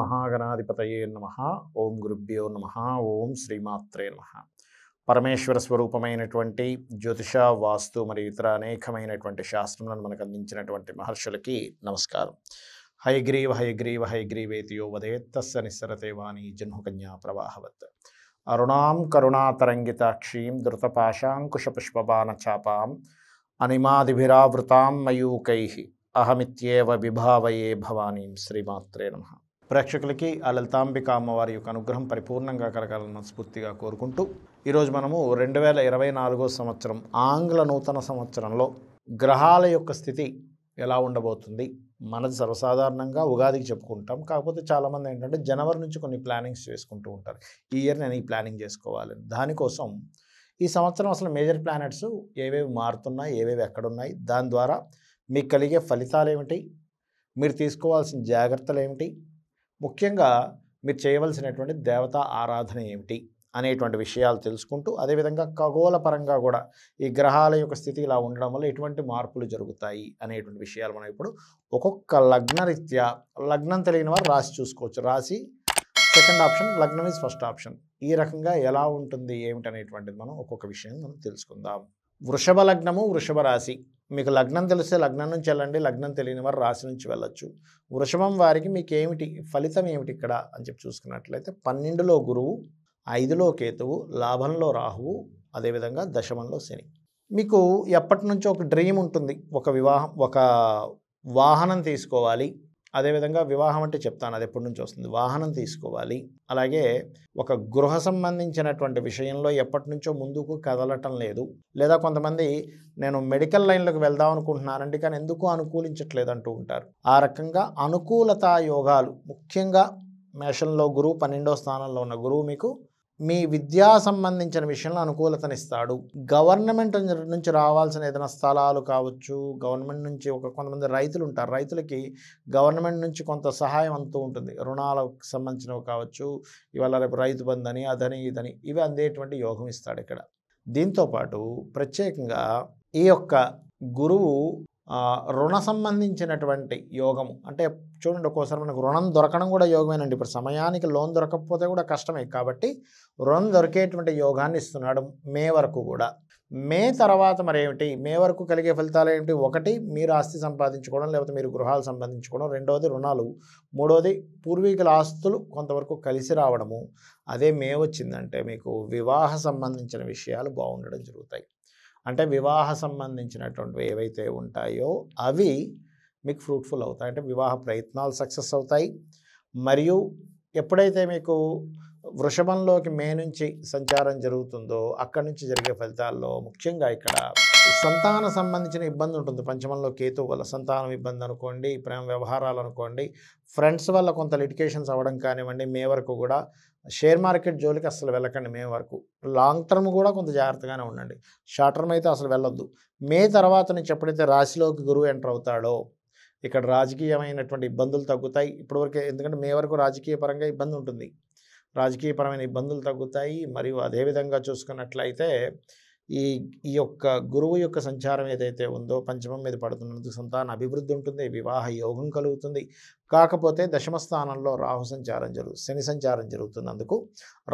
మహాగణాధిపతయే నమ ఓం గురుభ్యో నమ ఓం శ్రీమాత్రే నమ పరమేశ్వర స్వరూపమైనటువంటి జ్యోతిష వాస్తు మరియు ఇతర అనేకమైనటువంటి శాస్త్రములను మనకు అందించినటువంటి మహర్షులకి నమస్కారం హయగ్రీవ హయగ్రీవ హయగ్రీవేతియో వదేత్తస్స వాణి జన్మకన్యా ప్రవాహవత్ అరుణాం కరుణాతరంగితాక్షీం ధృతపాశాంకుశపుష్పబాణ చాపాం అనిమాదిభిరావృతాం మయూకై అహమిత్యేవ విభావయే భవానీం శ్రీమాత్రే నమ ప్రేక్షకులకి ఆ లలితాంబిక అమ్మవారి యొక్క అనుగ్రహం పరిపూర్ణంగా కలగాలని మనస్ఫూర్తిగా కోరుకుంటూ ఈరోజు మనము రెండు వేల ఇరవై నాలుగో సంవత్సరం ఆంగ్ల నూతన సంవత్సరంలో గ్రహాల యొక్క స్థితి ఎలా ఉండబోతుంది మనది సర్వసాధారణంగా ఉగాదికి చెప్పుకుంటాం కాకపోతే చాలామంది ఏంటంటే జనవరి నుంచి కొన్ని ప్లానింగ్స్ చేసుకుంటూ ఉంటారు ఈ ఇయర్ నేను ఈ ప్లానింగ్ చేసుకోవాలని దానికోసం ఈ సంవత్సరం అసలు మేజర్ ప్లానెట్స్ ఏవేవి మారుతున్నాయి ఏవేవి ఎక్కడున్నాయి దాని ద్వారా మీకు కలిగే ఫలితాలు ఏమిటి మీరు తీసుకోవాల్సిన జాగ్రత్తలు ఏమిటి ముఖ్యంగా మీరు చేయవలసినటువంటి దేవతా ఆరాధన ఏమిటి అనేటువంటి విషయాలు తెలుసుకుంటూ అదేవిధంగా ఖగోళపరంగా కూడా ఈ గ్రహాల యొక్క స్థితి ఇలా ఉండడం వల్ల ఎటువంటి మార్పులు జరుగుతాయి అనేటువంటి విషయాలు మనం ఇప్పుడు ఒక్కొక్క లగ్నరీత్యా లగ్నం తెలియని వారు రాసి చూసుకోవచ్చు రాసి సెకండ్ ఆప్షన్ లగ్నం ఇస్ ఫస్ట్ ఆప్షన్ ఈ రకంగా ఎలా ఉంటుంది ఏమిటనేటువంటిది మనం ఒక్కొక్క విషయం మనం తెలుసుకుందాం వృషభ లగ్నము వృషభ రాశి మీకు లగ్నం తెలిస్తే లగ్నం నుంచి వెళ్ళండి లగ్నం తెలియని వారు రాశి నుంచి వెళ్ళొచ్చు వృషభం వారికి మీకు ఏమిటి ఫలితం ఏమిటి ఇక్కడ అని చెప్పి చూసుకున్నట్లయితే పన్నెండులో గురువు ఐదులో కేతువు లాభంలో రాహువు అదేవిధంగా దశమంలో శని మీకు ఎప్పటి నుంచో ఒక డ్రీమ్ ఉంటుంది ఒక వివాహం ఒక వాహనం తీసుకోవాలి అదేవిధంగా వివాహం అంటే చెప్తాను అది ఎప్పటి నుంచి వస్తుంది వాహనం తీసుకోవాలి అలాగే ఒక గృహ సంబంధించినటువంటి విషయంలో ఎప్పటి నుంచో ముందుకు కదలటం లేదు లేదా కొంతమంది నేను మెడికల్ లైన్లకు వెళ్దాం అనుకుంటున్నానండి కానీ ఎందుకు అనుకూలించట్లేదు అంటూ ఉంటారు ఆ రకంగా అనుకూలత యోగాలు ముఖ్యంగా మేషంలో గురువు పన్నెండో స్థానంలో ఉన్న గురువు మీకు మీ విద్యా సంబంధించిన విషయంలో అనుకూలతనిస్తాడు గవర్నమెంట్ నుంచి రావాల్సిన ఏదైనా స్థలాలు కావచ్చు గవర్నమెంట్ నుంచి ఒక కొంతమంది రైతులు ఉంటారు రైతులకి గవర్నమెంట్ నుంచి కొంత సహాయం అంతూ ఉంటుంది రుణాలకు సంబంధించినవి కావచ్చు ఇవాళ రేపు రైతు బంధని అదని ఇదని ఇవి అందేటువంటి యోగం ఇస్తాడు ఇక్కడ దీంతోపాటు ప్రత్యేకంగా ఈ యొక్క గురువు రుణ సంబంధించినటువంటి యోగము అంటే చూడండి ఒక్కోసారి మనకు రుణం దొరకడం కూడా యోగమేనండి ఇప్పుడు సమయానికి లోన్ దొరకకపోతే కూడా కష్టమే కాబట్టి రుణం దొరికేటువంటి యోగాన్ని ఇస్తున్నాడు మే వరకు కూడా మే తర్వాత మరేమిటి మే వరకు కలిగే ఫలితాలు ఏమిటి ఒకటి మీరు ఆస్తి సంపాదించుకోవడం లేకపోతే మీరు గృహాలు సంపాదించుకోవడం రెండవది రుణాలు మూడవది పూర్వీకుల ఆస్తులు కొంతవరకు కలిసి రావడము అదే మే వచ్చిందంటే మీకు వివాహ సంబంధించిన విషయాలు బాగుండడం జరుగుతాయి అంటే వివాహ సంబంధించినటువంటివి ఏవైతే ఉంటాయో అవి మీకు ఫ్రూట్ఫుల్ అవుతాయి అంటే వివాహ ప్రయత్నాలు సక్సెస్ అవుతాయి మరియు ఎప్పుడైతే మీకు వృషభంలోకి మే నుంచి సంచారం జరుగుతుందో అక్కడి నుంచి జరిగే ఫలితాల్లో ముఖ్యంగా ఇక్కడ సంతాన సంబంధించిన ఇబ్బంది ఉంటుంది పంచమంలో కేతు వల్ల సంతానం ఇబ్బంది అనుకోండి ప్రేమ వ్యవహారాలు అనుకోండి ఫ్రెండ్స్ వల్ల కొంత లిటికేషన్స్ అవ్వడం కానివ్వండి మే వరకు కూడా షేర్ మార్కెట్ జోలికి అసలు వెళ్ళకండి మే వరకు లాంగ్ టర్మ్ కూడా కొంత జాగ్రత్తగానే ఉండండి షార్ట్ టర్మ్ అయితే అసలు వెళ్ళొద్దు మే తర్వాత నుంచి ఎప్పుడైతే రాశిలోకి గురువు ఎంటర్ అవుతాడో ఇక్కడ రాజకీయమైనటువంటి ఇబ్బందులు తగ్గుతాయి ఇప్పటివరకు ఎందుకంటే మే వరకు రాజకీయ పరంగా ఇబ్బంది ఉంటుంది రాజకీయపరమైన ఇబ్బందులు తగ్గుతాయి మరియు అదేవిధంగా చూసుకున్నట్లయితే ఈ ఈ యొక్క గురువు యొక్క సంచారం ఏదైతే ఉందో పంచమం మీద పడుతున్నందుకు సంతాన అభివృద్ధి ఉంటుంది వివాహ యోగం కలుగుతుంది కాకపోతే దశమ స్థానంలో రాహు సంచారం జరుగు శని సంచారం జరుగుతున్నందుకు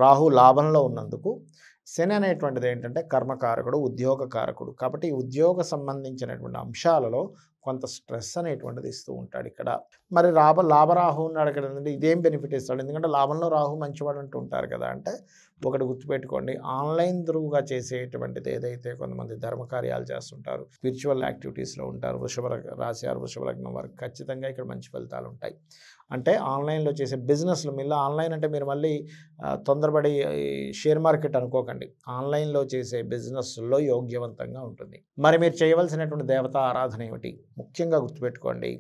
రాహు లాభంలో ఉన్నందుకు శని అనేటువంటిది ఏంటంటే కర్మకారకుడు ఉద్యోగ కారకుడు కాబట్టి ఉద్యోగ సంబంధించినటువంటి అంశాలలో కొంత స్ట్రెస్ అనేటువంటిది ఇస్తూ ఉంటాడు ఇక్కడ మరి లాభ లాభరాహు ఉన్నాడు ఇక్కడ ఏంటంటే ఇదేం బెనిఫిట్ ఇస్తాడు ఎందుకంటే లాభంలో రాహు మంచివాడు అంటూ ఉంటారు కదా అంటే ఒకటి గుర్తుపెట్టుకోండి ఆన్లైన్ త్రూగా చేసేటువంటిది ఏదైతే కొంతమంది ధర్మకార్యాలు చేస్తుంటారు స్పిరిచువల్ యాక్టివిటీస్లో ఉంటారు వృషభ వారు వృషభ లగ్నం వారు ఖచ్చితంగా ఇక్కడ మంచి ఫలితాలు ఉంటాయి అంటే ఆన్లైన్లో చేసే బిజినెస్లు మిల్ల ఆన్లైన్ అంటే మీరు మళ్ళీ తొందరపడి షేర్ మార్కెట్ అనుకోకండి ఆన్లైన్లో చేసే బిజినెస్లో యోగ్యవంతంగా ఉంటుంది మరి మీరు చేయవలసినటువంటి దేవత ఆరాధన ఏమిటి ముఖ్యంగా గుర్తుపెట్టుకోండి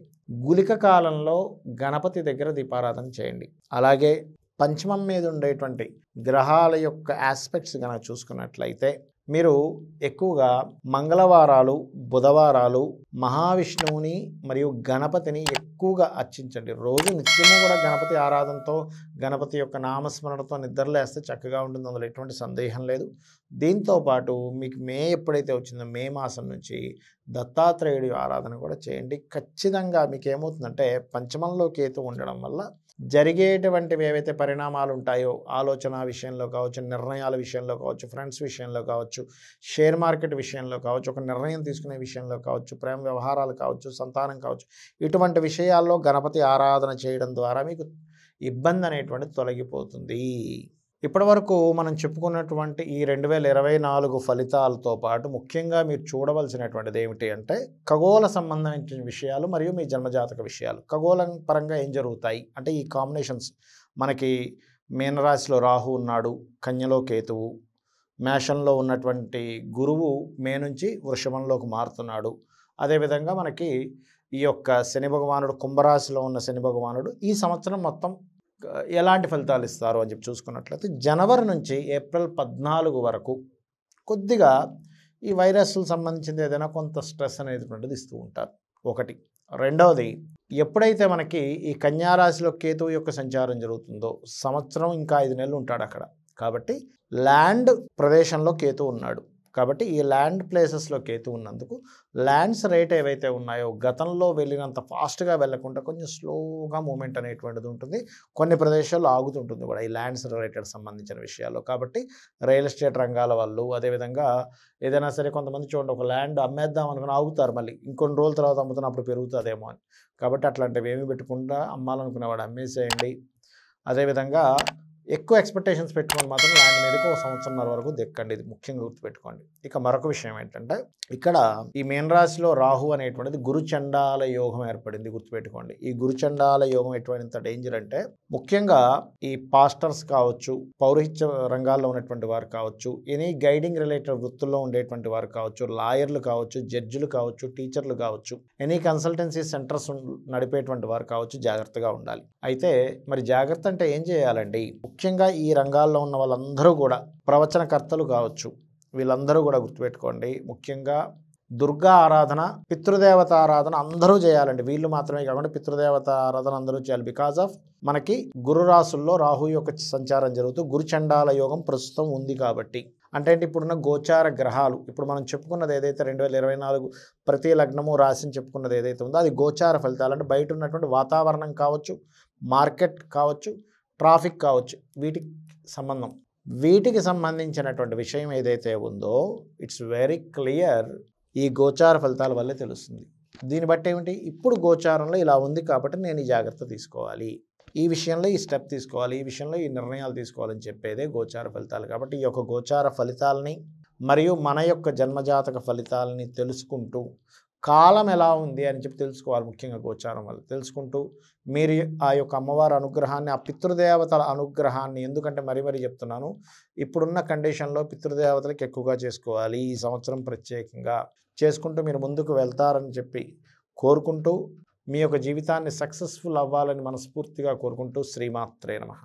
గులిక కాలంలో గణపతి దగ్గర దీపారాధన చేయండి అలాగే పంచమం మీద ఉండేటువంటి గ్రహాల యొక్క ఆస్పెక్ట్స్ కనుక చూసుకున్నట్లయితే మీరు ఎక్కువగా మంగళవారాలు బుధవారాలు మహావిష్ణువుని మరియు గణపతిని ఎక్కువగా అర్చించండి రోజు నిత్యము కూడా గణపతి ఆరాధనతో గణపతి యొక్క నామస్మరణతో నిద్రలేస్తే చక్కగా ఉంటుంది అందులో ఎటువంటి సందేహం లేదు దీంతోపాటు మీకు మే ఎప్పుడైతే వచ్చిందో మే మాసం నుంచి దత్తాత్రేయుడి ఆరాధన కూడా చేయండి ఖచ్చితంగా మీకు ఏమవుతుందంటే పంచమంలో కేతు ఉండడం వల్ల జరిగేటువంటివి ఏవైతే పరిణామాలు ఉంటాయో ఆలోచన విషయంలో కావచ్చు నిర్ణయాల విషయంలో కావచ్చు ఫ్రెండ్స్ విషయంలో కావచ్చు షేర్ మార్కెట్ విషయంలో కావచ్చు ఒక నిర్ణయం తీసుకునే విషయంలో కావచ్చు ప్రేమ వ్యవహారాలు కావచ్చు సంతానం కావచ్చు ఇటువంటి విషయాల్లో గణపతి ఆరాధన చేయడం ద్వారా మీకు ఇబ్బంది అనేటువంటి తొలగిపోతుంది ఇప్పటివరకు మనం చెప్పుకున్నటువంటి ఈ రెండు వేల ఇరవై నాలుగు ఫలితాలతో పాటు ముఖ్యంగా మీరు చూడవలసినటువంటిది ఏమిటి అంటే ఖగోళ సంబంధించిన విషయాలు మరియు మీ జన్మజాతక విషయాలు ఖగోళం పరంగా ఏం జరుగుతాయి అంటే ఈ కాంబినేషన్స్ మనకి మీనరాశిలో రాహు ఉన్నాడు కన్యలో కేతువు మేషంలో ఉన్నటువంటి గురువు మే నుంచి వృషభంలోకి మారుతున్నాడు అదేవిధంగా మనకి ఈ యొక్క శని భగవానుడు కుంభరాశిలో ఉన్న శని భగవానుడు ఈ సంవత్సరం మొత్తం ఎలాంటి ఫలితాలు ఇస్తారు అని చెప్పి చూసుకున్నట్లయితే జనవరి నుంచి ఏప్రిల్ పద్నాలుగు వరకు కొద్దిగా ఈ వైరస్లు సంబంధించింది ఏదైనా కొంత స్ట్రెస్ అనేటువంటిది ఇస్తూ ఉంటారు ఒకటి రెండవది ఎప్పుడైతే మనకి ఈ కన్యారాశిలో కేతు యొక్క సంచారం జరుగుతుందో సంవత్సరం ఇంకా ఐదు నెలలు ఉంటాడు అక్కడ కాబట్టి ల్యాండ్ ప్రదేశంలో కేతు ఉన్నాడు కాబట్టి ఈ ల్యాండ్ ప్లేసెస్లో కేతు ఉన్నందుకు ల్యాండ్స్ రేట్ ఏవైతే ఉన్నాయో గతంలో వెళ్ళినంత ఫాస్ట్గా వెళ్లకుండా కొంచెం స్లోగా మూమెంట్ అనేటువంటిది ఉంటుంది కొన్ని ప్రదేశాల్లో ఆగుతుంటుంది కూడా ఈ ల్యాండ్స్ రిలేటెడ్ సంబంధించిన విషయాలు కాబట్టి రియల్ ఎస్టేట్ రంగాల వాళ్ళు అదేవిధంగా ఏదైనా సరే కొంతమంది చూడండి ఒక ల్యాండ్ అమ్మేద్దాం అనుకుని ఆగుతారు మళ్ళీ ఇంకొన్ని రోజుల తర్వాత అమ్ముతున్నప్పుడు పెరుగుతుందేమో అని కాబట్టి అట్లాంటివి ఏమీ పెట్టకుండా అమ్మాలనుకునేవాడు అమ్మేసేయండి అదేవిధంగా ఎక్కువ ఎక్స్పెక్టేషన్స్ పెట్టుకొని మాత్రం ల్యాండ్ మీదకి ఒక సంవత్సరంన్నర వరకు దెక్కండి ఇది ముఖ్యంగా గుర్తుపెట్టుకోండి ఇక మరొక విషయం ఏంటంటే ఇక్కడ ఈ రాశిలో రాహు అనేటువంటిది గురుచండాల యోగం ఏర్పడింది గుర్తుపెట్టుకోండి ఈ గురుచండాల యోగం ఎటువంటి డేంజర్ అంటే ముఖ్యంగా ఈ పాస్టర్స్ కావచ్చు పౌరహిత్య రంగాల్లో ఉన్నటువంటి వారు కావచ్చు ఎనీ గైడింగ్ రిలేటెడ్ వృత్తుల్లో ఉండేటువంటి వారు కావచ్చు లాయర్లు కావచ్చు జడ్జిలు కావచ్చు టీచర్లు కావచ్చు ఎనీ కన్సల్టెన్సీ సెంటర్స్ నడిపేటువంటి వారు కావచ్చు జాగ్రత్తగా ఉండాలి అయితే మరి జాగ్రత్త అంటే ఏం చేయాలండి ముఖ్యంగా ఈ రంగాల్లో ఉన్న వాళ్ళందరూ కూడా ప్రవచనకర్తలు కావచ్చు వీళ్ళందరూ కూడా గుర్తుపెట్టుకోండి ముఖ్యంగా దుర్గా ఆరాధన పితృదేవత ఆరాధన అందరూ చేయాలండి వీళ్ళు మాత్రమే కాకుండా పితృదేవత ఆరాధన అందరూ చేయాలి బికాజ్ ఆఫ్ మనకి గురు రాసుల్లో రాహు యొక్క సంచారం జరుగుతూ గురుచండాల యోగం ప్రస్తుతం ఉంది కాబట్టి అంటే ఇప్పుడున్న గోచార గ్రహాలు ఇప్పుడు మనం చెప్పుకున్నది ఏదైతే రెండు వేల ఇరవై నాలుగు ప్రతి లగ్నము రాసిని చెప్పుకున్నది ఏదైతే ఉందో అది గోచార ఫలితాలు అంటే బయట ఉన్నటువంటి వాతావరణం కావచ్చు మార్కెట్ కావచ్చు ట్రాఫిక్ కావచ్చు వీటికి సంబంధం వీటికి సంబంధించినటువంటి విషయం ఏదైతే ఉందో ఇట్స్ వెరీ క్లియర్ ఈ గోచార ఫలితాల వల్లే తెలుస్తుంది దీన్ని బట్టి ఏమిటి ఇప్పుడు గోచారంలో ఇలా ఉంది కాబట్టి నేను ఈ జాగ్రత్త తీసుకోవాలి ఈ విషయంలో ఈ స్టెప్ తీసుకోవాలి ఈ విషయంలో ఈ నిర్ణయాలు తీసుకోవాలని చెప్పేదే గోచార ఫలితాలు కాబట్టి ఈ యొక్క గోచార ఫలితాలని మరియు మన యొక్క జన్మజాతక ఫలితాలని తెలుసుకుంటూ కాలం ఎలా ఉంది అని చెప్పి తెలుసుకోవాలి ముఖ్యంగా గోచారం వల్ల తెలుసుకుంటూ మీరు ఆ యొక్క అమ్మవారి అనుగ్రహాన్ని ఆ పితృదేవతల అనుగ్రహాన్ని ఎందుకంటే మరీ మరీ చెప్తున్నాను ఇప్పుడున్న కండిషన్లో పితృదేవతలకు ఎక్కువగా చేసుకోవాలి ఈ సంవత్సరం ప్రత్యేకంగా చేసుకుంటూ మీరు ముందుకు వెళ్తారని చెప్పి కోరుకుంటూ మీ యొక్క జీవితాన్ని సక్సెస్ఫుల్ అవ్వాలని మనస్ఫూర్తిగా కోరుకుంటూ శ్రీమాత్రే నమ